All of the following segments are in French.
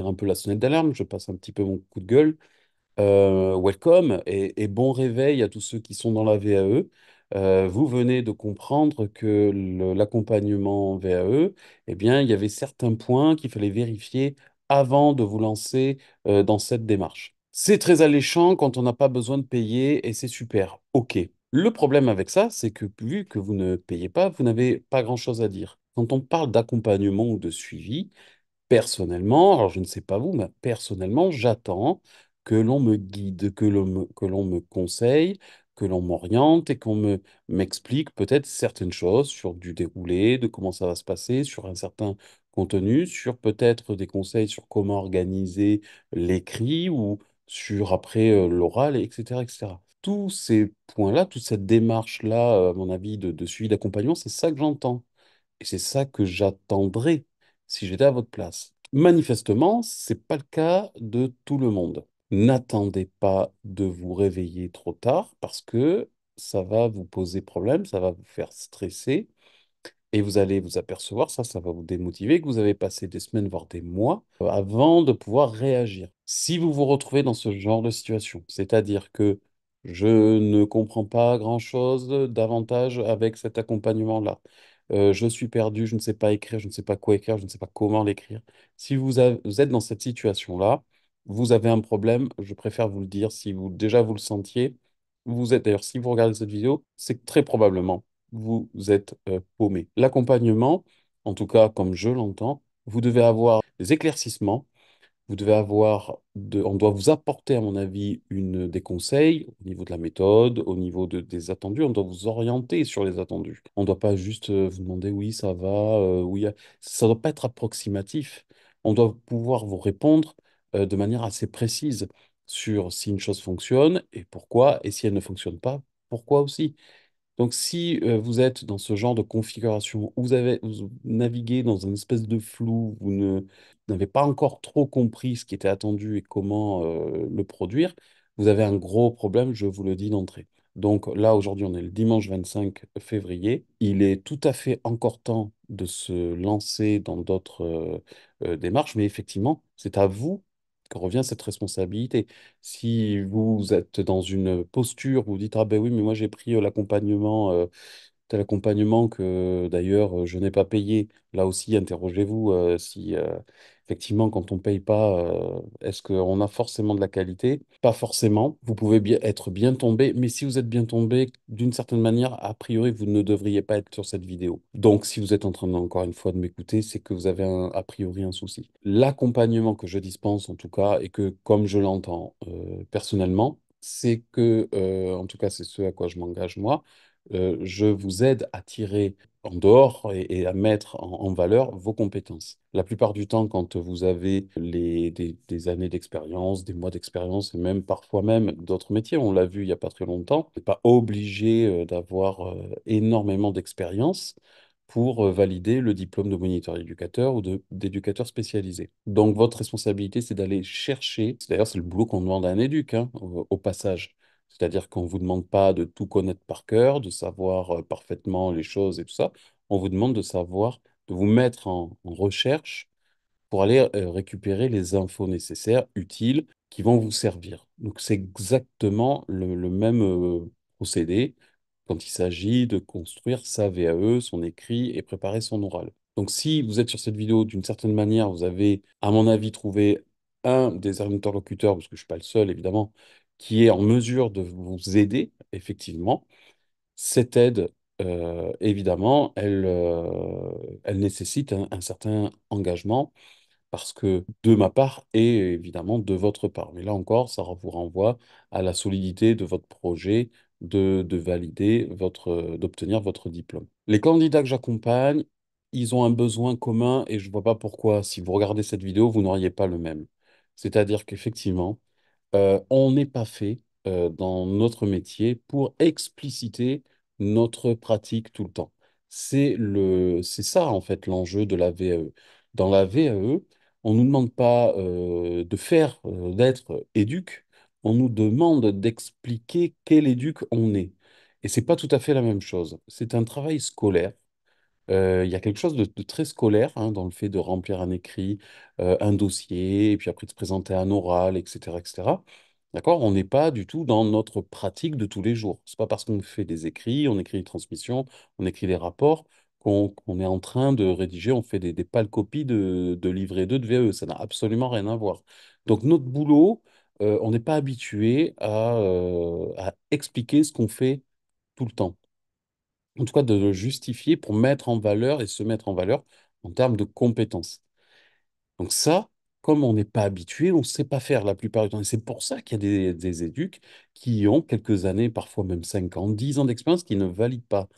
un peu la sonnette d'alarme, je passe un petit peu mon coup de gueule. Euh, welcome et, bon réveil à tous ceux qui sont dans la VAE. Euh, vous venez de comprendre que l'accompagnement VAE, eh bien, il y avait certains points qu'il fallait vérifier avant de vous lancer euh, dans cette démarche. C'est très alléchant quand on n'a pas besoin de payer et c'est super. OK. Le problème avec ça, c'est que vu que vous ne payez pas, vous n'avez pas grand-chose à dire. Quand on parle d'accompagnement ou de suivi, personnellement, alors je ne sais pas vous, mais personnellement, j'attends que l'on me guide, que l'on me, me conseille, que l'on m'oriente et qu'on me, m'explique peut-être certaines choses sur du déroulé, de comment ça va se passer, sur un certain contenu, sur peut-être des conseils sur comment organiser l'écrit ou sur après euh, l'oral, etc., etc. Tous ces points-là, toute cette démarche-là, à mon avis, de, de suivi d'accompagnement, c'est ça que j'entends. Et c'est ça que j'attendrai si j'étais à votre place. Manifestement, ce n'est pas le cas de tout le monde. N'attendez pas de vous réveiller trop tard parce que ça va vous poser problème, ça va vous faire stresser et vous allez vous apercevoir, ça, ça va vous démotiver, que vous avez passé des semaines, voire des mois euh, avant de pouvoir réagir. Si vous vous retrouvez dans ce genre de situation, c'est-à-dire que je ne comprends pas grand-chose davantage avec cet accompagnement-là. Euh, je suis perdu, je ne sais pas écrire, je ne sais pas quoi écrire, je ne sais pas comment l'écrire. Si vous, êtes dans cette situation-là, vous avez un problème, je préfère vous le dire, si vous déjà vous le sentiez, vous êtes d'ailleurs, si vous regardez cette vidéo, c'est très probablement vous êtes euh, paumé. L'accompagnement, en tout cas comme je l'entends, vous devez avoir des éclaircissements, vous devez avoir de, on doit vous apporter, à mon avis, une, des conseils au niveau de la méthode, au niveau de, des attendus. On doit vous orienter sur les attendus. On ne doit pas juste euh, vous demander oui, ça va, euh, oui. Ça ne doit pas être approximatif. On doit pouvoir vous répondre euh, de manière assez précise sur si une chose fonctionne et pourquoi, et si elle ne fonctionne pas, pourquoi aussi. Donc, si vous êtes dans ce genre de configuration, vous avez vous naviguez dans une espèce de flou, vous ne n'avez pas encore trop compris ce qui était attendu et comment euh, le produire, vous avez un gros problème, je vous le dis d'entrée. Donc là, aujourd'hui, on est le dimanche 25 février. Il est tout à fait encore temps de se lancer dans d'autres euh, euh, démarches, mais effectivement, c'est à vous que revient cette responsabilité. Si vous êtes dans une posture vous dites, ah ben oui, mais moi j'ai pris l'accompagnement l'accompagnement accompagnement que d'ailleurs euh, je n'ai pas payé. Là aussi, interrogez-vous euh, si euh, effectivement quand on ne paye pas, est-ce qu'on a forcément de la qualité? Pas forcément. Vous pouvez bien être bien tombé, mais si vous êtes bien tombé, d'une certaine manière, a priori, vous ne devriez pas être sur cette vidéo. Donc si vous êtes en train encore une fois de m'écouter, c'est que vous avez un, a priori un souci. L'accompagnement que je dispense en tout cas, et que comme je l'entends personnellement, c'est que, en tout cas c'est ce à quoi je m'engage moi, euh, je vous aide à tirer en dehors et, à mettre en, valeur vos compétences. La plupart du temps, quand vous avez des, années d'expérience, des mois d'expérience et même parfois même d'autres métiers, on l'a vu il n'y a pas très longtemps, vous n'êtes pas obligé euh, d'avoir euh, énormément d'expérience pour valider le diplôme de moniteur éducateur ou d'éducateur spécialisé. Donc votre responsabilité, c'est d'aller chercher, d'ailleurs c'est le boulot qu'on demande à un éduc hein, au, passage, c'est-à-dire qu'on ne vous demande pas de tout connaître par cœur, de savoir parfaitement les choses et tout ça. On vous demande de savoir, de vous mettre en, recherche pour aller récupérer les infos nécessaires, utiles, qui vont vous servir. Donc c'est exactement le, même procédé quand il s'agit de construire sa VAE, son écrit et préparer son oral. Donc si vous êtes sur cette vidéo, d'une certaine manière, vous avez, à mon avis, trouvé un des interlocuteurs, parce que je ne suis pas le seul, évidemment, qui est en mesure de vous aider, effectivement. Cette aide, euh, évidemment, elle, euh, elle nécessite un, certain engagement parce que de ma part et évidemment de votre part. Mais là encore, ça vous renvoie à la solidité de votre projet, de, de valider votre, d'obtenir votre diplôme. Les candidats que j'accompagne, ils ont un besoin commun et je ne vois pas pourquoi, si vous regardez cette vidéo, vous n'auriez pas le même. C'est-à-dire qu'effectivement, euh, on n'est pas fait euh, dans notre métier pour expliciter notre pratique tout le temps. C'est le, c'est ça en fait l'enjeu de la VAE. Dans la VAE, on nous demande pas euh, de faire, d'être éduque, on nous demande d'expliquer quel éduque on est. Et c'est pas tout à fait la même chose. C'est un travail scolaire euh, il y a quelque chose de, très scolaire hein, dans le fait de remplir un écrit, euh, un dossier, et puis après de se présenter un oral, etc., etc. D'accord? On n'est pas du tout dans notre pratique de tous les jours. n'est pas parce qu'on fait des écrits, on écrit des transmissions, on écrit des rapports, qu'on est en train de rédiger, on fait des, des pâles copies de, de livrets 2 de VE. Ça n'a absolument rien à voir. Donc notre boulot, euh, on n'est pas habitué à expliquer ce qu'on fait tout le temps en tout cas de le justifier pour mettre en valeur et se mettre en valeur en termes de compétences. Donc ça, comme on n'est pas habitué, on ne sait pas faire la plupart du temps. Et c'est pour ça qu'il y a des, des, éduques qui ont quelques années, parfois même 5 ans, 10 ans d'expérience, qui ne valident pas,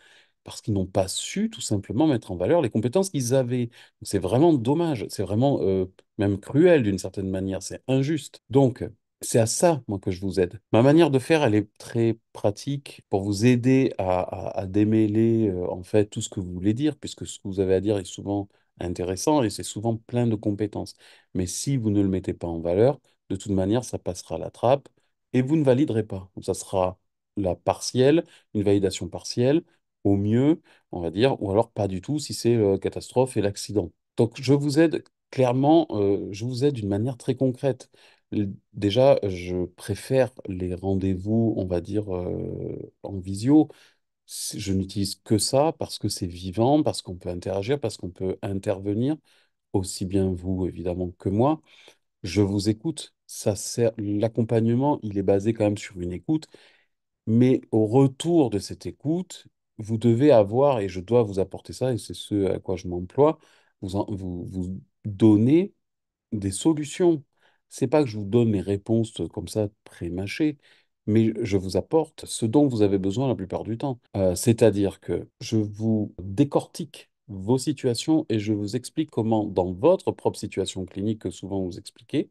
parce qu'ils n'ont pas su tout simplement mettre en valeur les compétences qu'ils avaient. C'est vraiment dommage, c'est vraiment euh, même cruel d'une certaine manière, c'est injuste. Donc, c'est à ça, moi, que je vous aide. Ma manière de faire, elle est très pratique pour vous aider à, démêler, euh, en fait, tout ce que vous voulez dire, puisque ce que vous avez à dire est souvent intéressant et c'est souvent plein de compétences. Mais si vous ne le mettez pas en valeur, de toute manière, ça passera à la trappe et vous ne validerez pas. Donc, ça sera la partielle, une validation partielle, au mieux, on va dire, ou alors pas du tout si c'est la euh, catastrophe et l'accident. Donc, je vous aide clairement, euh, je vous aide d'une manière très concrète. Déjà, je préfère les rendez-vous, on va dire, euh, en visio. Je n'utilise que ça parce que c'est vivant, parce qu'on peut interagir, parce qu'on peut intervenir, aussi bien vous, évidemment, que moi. Je vous écoute. Ça sert, l'accompagnement, il est basé quand même sur une écoute. Mais au retour de cette écoute, vous devez avoir, et je dois vous apporter ça, et c'est ce à quoi je m'emploie, vous, vous, vous donner des solutions c'est pas que je vous donne les réponses euh, comme ça prémâchées, mais je vous apporte ce dont vous avez besoin la plupart du temps. Euh, c'est-à-dire que je vous décortique vos situations et je vous explique comment, dans votre propre situation clinique que souvent vous expliquez,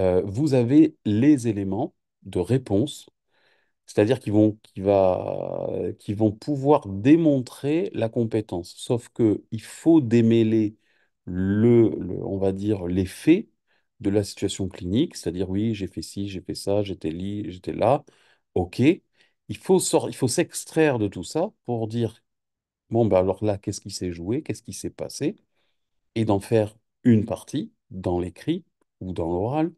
euh, vous avez les éléments de réponse, c'est-à-dire qui vont, qui va, qui vont pouvoir démontrer la compétence. Sauf qu'il faut démêler le, on va dire, les faits de la situation clinique, c'est-à-dire oui, j'ai fait ci, j'ai fait ça, j'étais j'étais là, ok. Il faut sort, il faut s'extraire de tout ça pour dire bon ben alors là, qu'est-ce qui s'est joué, qu'est-ce qui s'est passé, et d'en faire une partie dans l'écrit ou dans l'oral,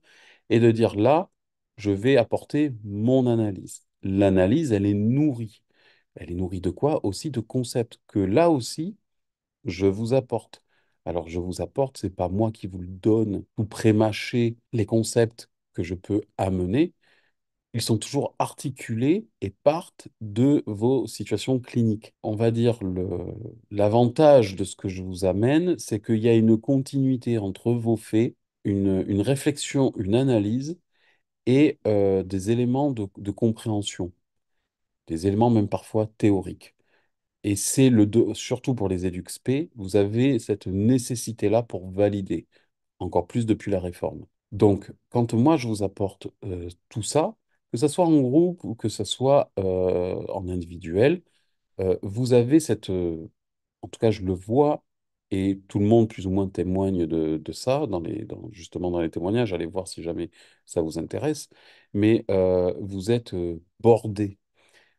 et de dire là, je vais apporter mon analyse. L'analyse, elle est nourrie. Elle est nourrie de quoi Aussi de concepts que là aussi, je vous apporte. Alors je vous apporte, c'est pas moi qui vous le donne, ou prémâchez les concepts que je peux amener. Ils sont toujours articulés et partent de vos situations cliniques. On va dire l'avantage de ce que je vous amène, c'est qu'il y a une continuité entre vos faits, une, réflexion, une analyse et euh, des éléments de compréhension, des éléments même parfois théoriques. Et c'est le surtout pour les EduxP, vous avez cette nécessité-là pour valider, encore plus depuis la réforme. Donc, quand moi je vous apporte tout ça, que ce soit en groupe ou que ce soit en individuel, vous avez cette, en tout cas je le vois, et tout le monde plus ou moins témoigne de, ça, dans les, justement dans les témoignages, allez voir si jamais ça vous intéresse, mais vous êtes bordé.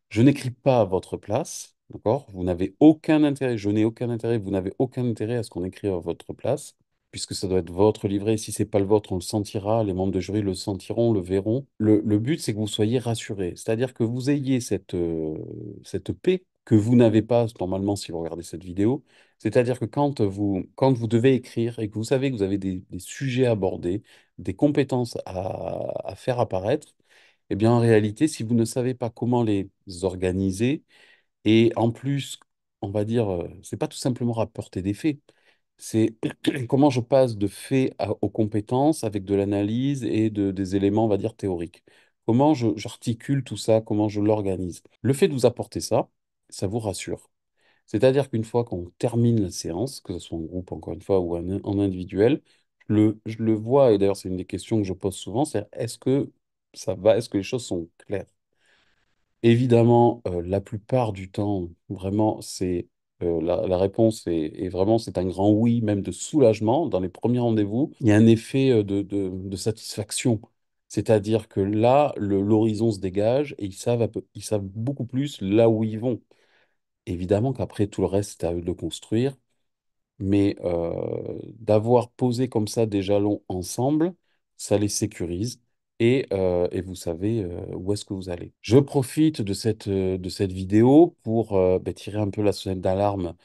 Je n'écris pas à votre place, D'accord Vous n'avez aucun intérêt, je n'ai aucun intérêt, vous n'avez aucun intérêt à ce qu'on écrive à votre place, puisque ça doit être votre livret. Si ce n'est pas le vôtre, on le sentira, les membres de jury le sentiront, le verront. Le, but, c'est que vous soyez rassurés, c'est-à-dire que vous ayez cette, euh, cette paix que vous n'avez pas normalement si vous regardez cette vidéo. C'est-à-dire que quand vous, quand vous devez écrire et que vous savez que vous avez des, sujets à aborder, des compétences à, à faire apparaître, eh bien en réalité, si vous ne savez pas comment les organiser, et en plus, on va dire, euh, ce n'est pas tout simplement rapporter des faits. C'est comment je passe de faits aux compétences avec de l'analyse et de, des éléments, on va dire, théoriques. Comment j'articule tout ça, comment je l'organise. Le fait de vous apporter ça, ça vous rassure. C'est-à-dire qu'une fois qu'on termine la séance, que ce soit en groupe, encore une fois, ou en, individuel, le, je le vois, et d'ailleurs c'est une des questions que je pose souvent, c'est est-ce que ça va, est-ce que les choses sont claires? Évidemment, euh, la plupart du temps, vraiment, c'est euh, la, réponse est, vraiment, c'est un grand oui, même de soulagement dans les premiers rendez-vous. Il y a un effet euh, de, satisfaction. C'est-à-dire que là, l'horizon se dégage et ils savent, ils savent beaucoup plus là où ils vont. Évidemment qu'après, tout le reste, c'est à eux de construire. Mais d'avoir posé comme ça des jalons ensemble, ça les sécurise. Euh, et, vous savez euh, où est-ce que vous allez. Je profite de cette, euh, de cette vidéo pour bah, tirer un peu la sonnette d'alarme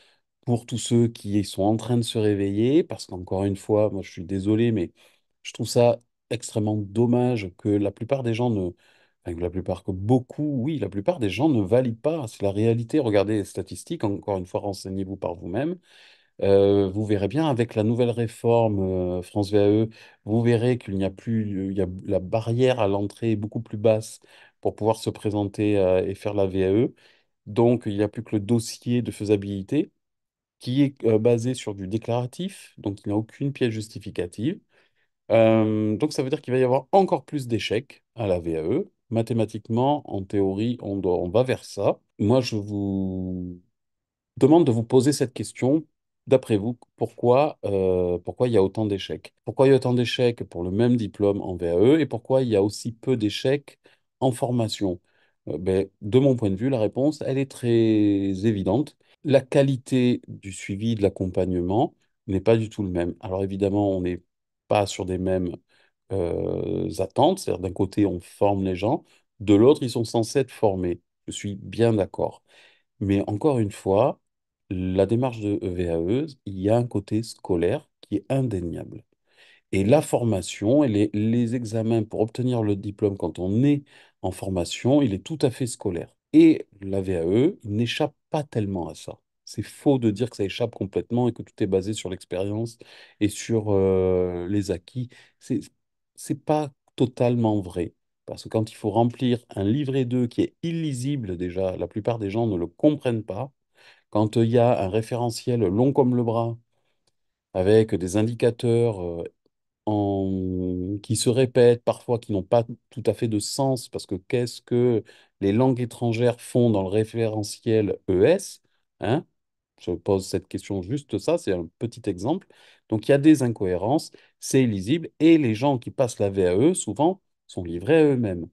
pour tous ceux qui sont en train de se réveiller, parce qu'encore une fois, moi je suis désolé, mais je trouve ça extrêmement dommage que la plupart des gens ne... la plupart, que beaucoup, oui, la plupart des gens ne valident pas. C'est la réalité. Regardez les statistiques, encore une fois, renseignez-vous par vous-même. Euh, vous verrez bien avec la nouvelle réforme euh, France VAE, vous verrez qu'il n'y a plus, il y a, la barrière à l'entrée beaucoup plus basse pour pouvoir se présenter euh, et faire la VAE. Donc, il n'y a plus que le dossier de faisabilité qui est basé sur du déclaratif, donc il n'y a aucune pièce justificative. donc, ça veut dire qu'il va y avoir encore plus d'échecs à la VAE. Mathématiquement, en théorie, on, doit- on va vers ça. Moi, je vous demande de vous poser cette question D'après vous, pourquoi, euh, pourquoi il y a autant d'échecs? Pourquoi il y a autant d'échecs pour le même diplôme en VAE et pourquoi il y a aussi peu d'échecs en formation? Euh, ben, de mon point de vue, la réponse, elle est très évidente. La qualité du suivi, de l'accompagnement n'est pas du tout le même. Alors évidemment, on n'est pas sur des mêmes euh, attentes, c'est-à-dire d'un côté, on forme les gens, de l'autre, ils sont censés être formés. Je suis bien d'accord. Mais encore une fois, la démarche de VAE, e, il y a un côté scolaire qui est indéniable. Et la formation et les, examens pour obtenir le diplôme quand on est en formation, il est tout à fait scolaire. Et la VAE n'échappe pas tellement à ça. C'est faux de dire que ça échappe complètement et que tout est basé sur l'expérience et sur euh, les acquis. C'est n'est pas totalement vrai. Parce que quand il faut remplir un livret 2 qui est illisible déjà, la plupart des gens ne le comprennent pas, quand il y a un référentiel long comme le bras, avec des indicateurs euh, qui se répètent, parfois qui n'ont pas tout à fait de sens, parce que qu'est-ce que les langues étrangères font dans le référentiel ES, hein Je pose cette question juste ça, c'est un petit exemple. Donc il y a des incohérences, c'est illisible, et les gens qui passent la VAE, souvent, sont livrés à eux-mêmes,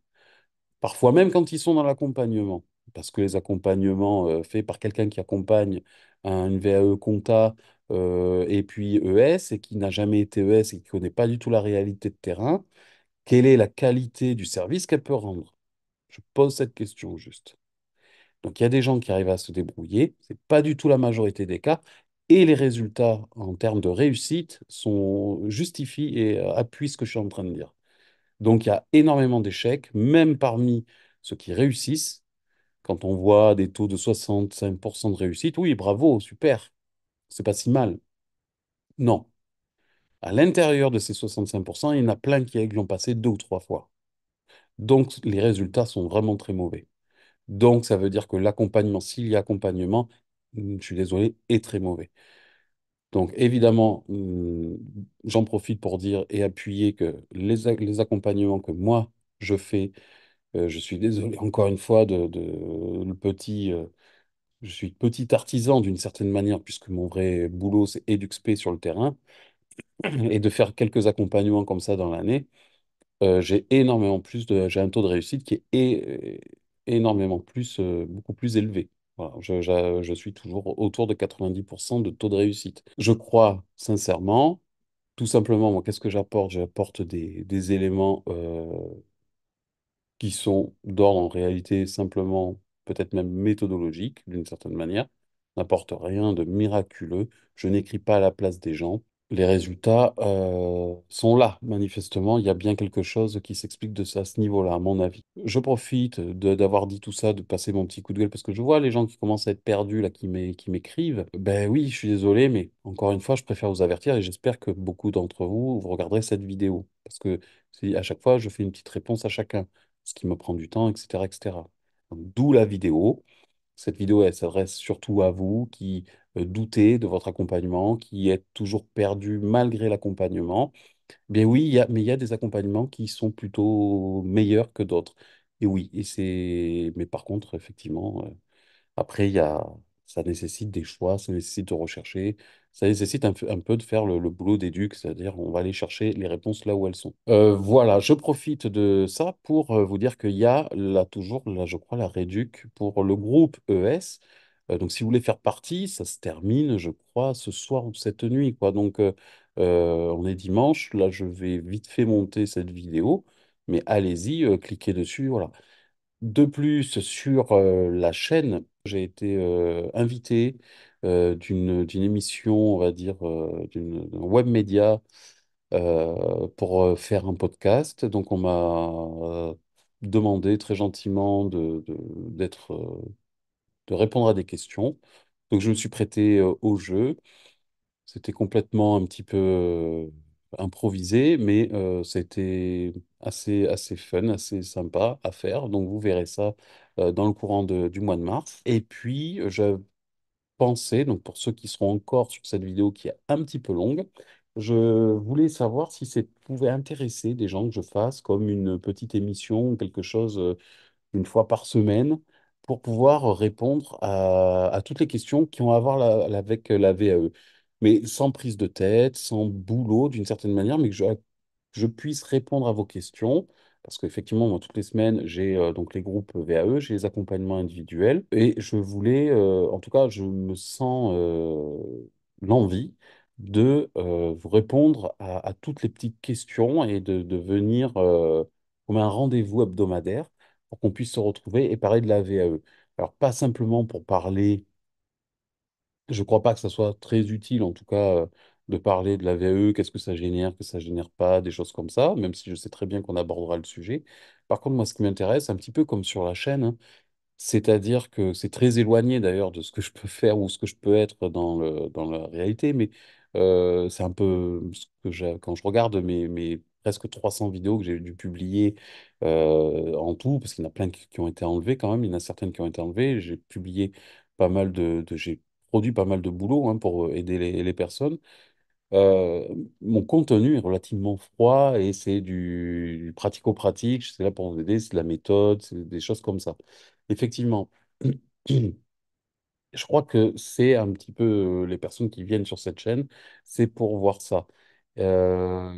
parfois même quand ils sont dans l'accompagnement parce que les accompagnements euh, faits par quelqu'un qui accompagne un, une VAE compta euh, et puis ES et qui n'a jamais été ES et qui ne connaît pas du tout la réalité de terrain, quelle est la qualité du service qu'elle peut rendre Je pose cette question juste. Donc il y a des gens qui arrivent à se débrouiller, ce n'est pas du tout la majorité des cas, et les résultats en termes de réussite sont, justifient et euh, appuient ce que je suis en train de dire. Donc il y a énormément d'échecs, même parmi ceux qui réussissent, quand on voit des taux de 65% de réussite, oui, bravo, super, c'est pas si mal. Non. À l'intérieur de ces 65%, il y en a plein qui l'ont passé deux ou trois fois. Donc, les résultats sont vraiment très mauvais. Donc, ça veut dire que l'accompagnement, s'il y a accompagnement, mm, je suis désolé, est très mauvais. Donc, évidemment, mm, j'en profite pour dire et appuyer que les accompagnements que moi, je fais euh, je suis désolé encore une fois de, le petit. Euh, je suis petit artisan d'une certaine manière puisque mon vrai boulot c'est EduxP sur le terrain et de faire quelques accompagnements comme ça dans l'année. Euh, j'ai énormément plus de, j'ai un taux de réussite qui est énormément plus, beaucoup plus élevé. Voilà, je, suis toujours autour de 90% de taux de réussite. Je crois sincèrement, tout simplement, moi, qu'est-ce que j'apporte? J'apporte des, des éléments qui sont d'ordre en réalité simplement, peut-être même méthodologiques, d'une certaine manière, n'apportent rien de miraculeux. Je n'écris pas à la place des gens. Les résultats euh, sont là, manifestement. Il y a bien quelque chose qui s'explique de ça à ce niveau-là, à mon avis. Je profite d'avoir dit tout ça, de passer mon petit coup de gueule, parce que je vois les gens qui commencent à être perdus, là, qui m'écrivent. Ben oui, je suis désolé, mais encore une fois, je préfère vous avertir et j'espère que beaucoup d'entre vous, vous regarderez cette vidéo. Parce que à chaque fois, je fais une petite réponse à chacun ce qui me prend du temps, etc. etc. D'où la vidéo. Cette vidéo, elle s'adresse surtout à vous qui euh, doutez de votre accompagnement, qui êtes toujours perdu malgré l'accompagnement. Bien oui, il y a, mais il y a des accompagnements qui sont plutôt meilleurs que d'autres. Et oui, et c'est. Mais par contre, effectivement, euh, après, il y a, ça nécessite des choix, ça nécessite de rechercher, ça nécessite un, peu de faire le, boulot boulot d'éduc, c'est-à-dire on va aller chercher les réponses là où elles sont. Euh, voilà, je profite de ça pour euh, vous dire qu'il y a là toujours, là, je crois, la réduc pour le groupe ES. Euh, donc si vous voulez faire partie, ça se termine, je crois, ce soir ou cette nuit, quoi. Donc on est dimanche, là je vais vite fait monter cette vidéo, mais allez-y, cliquez dessus, voilà. De plus, sur la chaîne, j'ai été invité d'une émission, on va dire, d'une d'un web média pour faire un podcast. Donc, on m'a demandé très gentiment de, de répondre à des questions. Donc, je me suis prêté au jeu. C'était complètement un petit peu improvisé, mais c'était assez, assez fun, assez sympa à faire. Donc vous verrez ça euh, dans le courant de- du mois de mars. Et puis, je pensais, donc pour ceux qui seront encore sur cette vidéo qui est un petit peu longue, je voulais savoir si ça pouvait intéresser des gens que je fasse comme une petite émission quelque chose euh, une fois par semaine pour pouvoir répondre à, toutes les questions qui ont à voir avec la VAE. Mais sans prise de tête, sans boulot d'une certaine manière, mais que je, je puisse répondre à vos questions. Parce qu'effectivement, moi, toutes les semaines, j'ai euh, donc les groupes VAE, j'ai les accompagnements individuels. Et je voulais, euh, en tout cas, je me sens euh, l'envie de vous répondre à, toutes les petites questions et de, de venir comme un rendez-vous hebdomadaire pour qu'on puisse se retrouver et parler de la VAE. Alors, pas simplement pour parler, je ne crois pas que ça soit très utile, en tout cas, de parler de la VAE, qu'est-ce que ça génère, que ça génère pas, des choses comme ça, même si je sais très bien qu'on abordera le sujet. Par contre, moi, ce qui m'intéresse, un petit peu comme sur la chaîne, hein, c'est-à-dire que c'est très éloigné d'ailleurs de ce que je peux faire ou ce que je peux être dans, le, dans la réalité, mais euh, c'est un peu ce que quand je regarde mes, mes presque 300 vidéos que j'ai dû publier euh, en tout, parce qu'il y en a plein qui, ont été enlevées quand même, il y en a certaines qui ont été enlevées, j'ai publié pas mal de, j'ai produit pas mal de boulot hein, pour euh, aider les, les personnes. Euh, mon contenu est relativement froid et c'est du, pratico-pratique. C'est là pour vous aider, c'est de la méthode, c'est des choses comme ça. Effectivement, je crois que c'est un petit peu euh, les personnes qui viennent sur cette chaîne, c'est pour voir ça. Euh,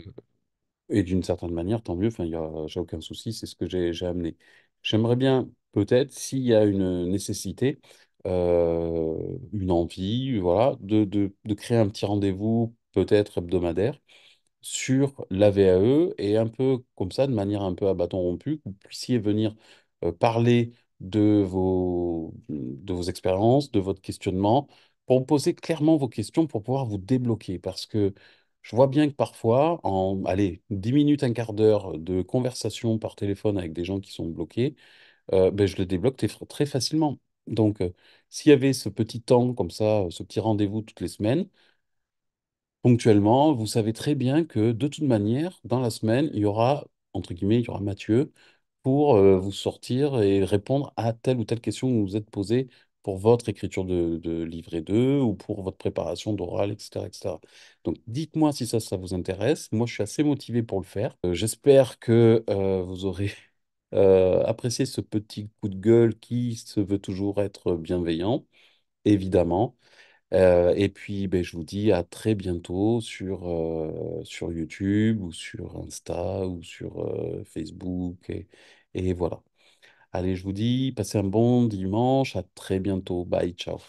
et d'une certaine manière, tant mieux, enfin, il y a- j'ai aucun souci, c'est ce que j'ai amené. J'aimerais bien, peut-être, s'il y a une nécessité, une envie, voilà, de, de- de créer un petit rendez-vous peut-être hebdomadaire, sur la VAE et un peu comme ça, de manière un peu à bâton rompu, que vous puissiez venir euh, parler de vos, de vos expériences, de votre questionnement, pour poser clairement vos questions, pour pouvoir vous débloquer. Parce que je vois bien que parfois, en allez, 10 minutes, un quart d'heure de conversation par téléphone avec des gens qui sont bloqués, euh, ben je les débloque très facilement. Donc, euh, s'il y avait ce petit temps comme ça, ce petit rendez-vous toutes les semaines, ponctuellement, vous savez très bien que de toute manière, dans la semaine, il y aura, entre guillemets, il y aura Mathieu pour euh, vous sortir et répondre à telle ou telle question que vous êtes posée pour votre écriture de, livret 2 ou pour votre préparation d'oral, etc., etc. Donc dites-moi si ça, ça vous intéresse. Moi, je suis assez motivé pour le faire. Euh, j'espère que euh, vous aurez apprécié ce petit coup de gueule qui se veut toujours être bienveillant, évidemment. Euh, et puis, ben, je vous dis à très bientôt sur, euh, YouTube ou sur Insta ou sur euh, Facebook. Et, et voilà. Allez, je vous dis, passez un bon dimanche. À très bientôt. Bye, ciao.